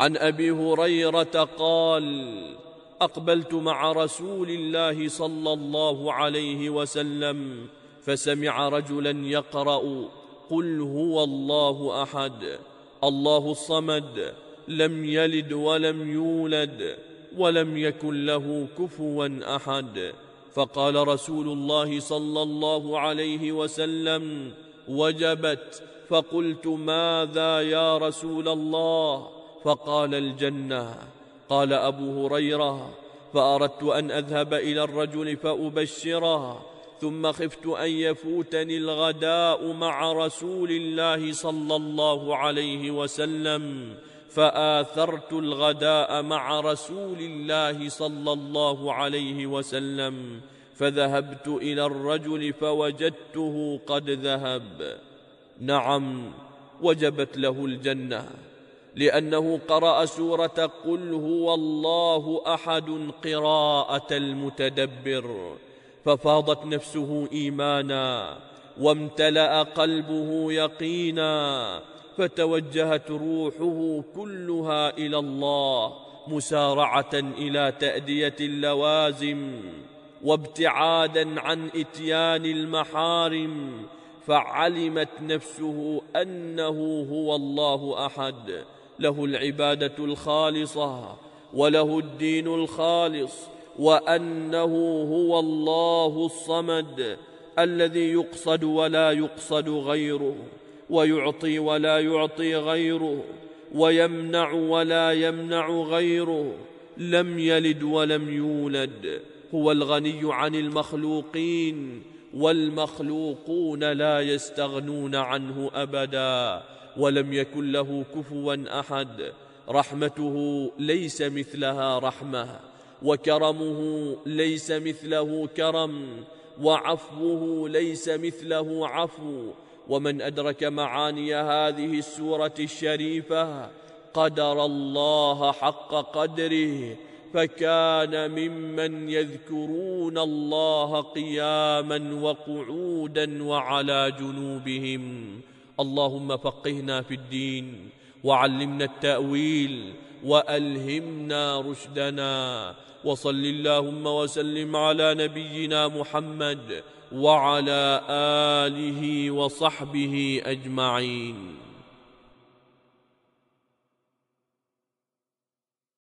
عن ابي هريره قال اقبلت مع رسول الله صلى الله عليه وسلم فسمع رجلا يقرا قل هو الله احد الله الصمد لم يلد ولم يولد ولم يكن له كفوا احد فقال رسول الله صلى الله عليه وسلم وجبت فقلت ماذا يا رسول الله فقال الجنة قال أبو هريرة فأردت أن أذهب إلى الرجل فأبشره ثم خفت أن يفوتني الغداء مع رسول الله صلى الله عليه وسلم فآثرت الغداء مع رسول الله صلى الله عليه وسلم فذهبت إلى الرجل فوجدته قد ذهب نعم وجبت له الجنة لانه قرا سوره قل هو الله احد قراءه المتدبر ففاضت نفسه ايمانا وامتلا قلبه يقينا فتوجهت روحه كلها الى الله مسارعه الى تاديه اللوازم وابتعادا عن اتيان المحارم فعلمت نفسه انه هو الله احد له العباده الخالصه وله الدين الخالص وانه هو الله الصمد الذي يقصد ولا يقصد غيره ويعطي ولا يعطي غيره ويمنع ولا يمنع غيره لم يلد ولم يولد هو الغني عن المخلوقين والمخلوقون لا يستغنون عنه ابدا ولم يكن له كفوا احد رحمته ليس مثلها رحمه وكرمه ليس مثله كرم وعفوه ليس مثله عفو ومن ادرك معاني هذه السوره الشريفه قدر الله حق قدره فكان ممن يذكرون الله قياما وقعودا وعلى جنوبهم اللهم فقهنا في الدين وعلمنا التاويل والهمنا رشدنا وصل اللهم وسلم على نبينا محمد وعلى اله وصحبه اجمعين